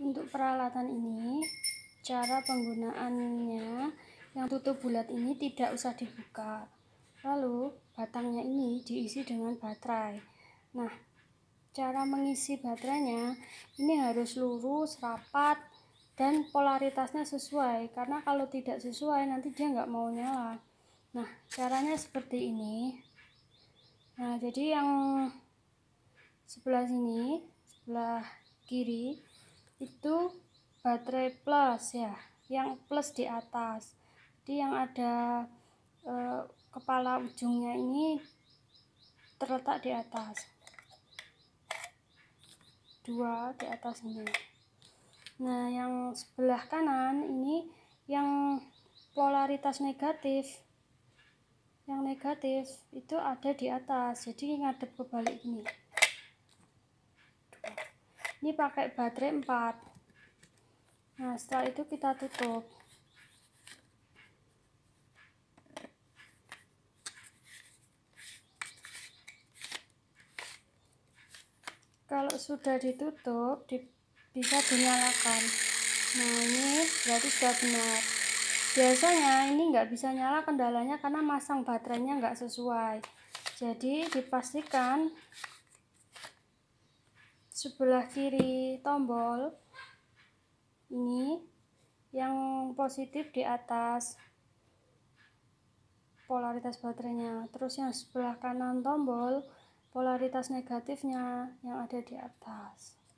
Untuk peralatan ini, cara penggunaannya yang tutup bulat ini tidak usah dibuka. Lalu, batangnya ini diisi dengan baterai. Nah, cara mengisi baterainya ini harus lurus, rapat, dan polaritasnya sesuai. Karena kalau tidak sesuai, nanti dia nggak mau nyala. Nah, caranya seperti ini. Nah, jadi yang sebelah sini, sebelah kiri, itu baterai plus ya yang plus di atas jadi yang ada e, kepala ujungnya ini terletak di atas dua di atas ini nah yang sebelah kanan ini yang polaritas negatif yang negatif itu ada di atas jadi ngadep ke balik ini ini pakai baterai 4 nah setelah itu kita tutup kalau sudah ditutup di, bisa dinyalakan nah ini berarti sudah benar biasanya ini nggak bisa nyala kendalanya karena masang baterainya nggak sesuai jadi dipastikan sebelah kiri tombol ini yang positif di atas polaritas baterainya terus yang sebelah kanan tombol polaritas negatifnya yang ada di atas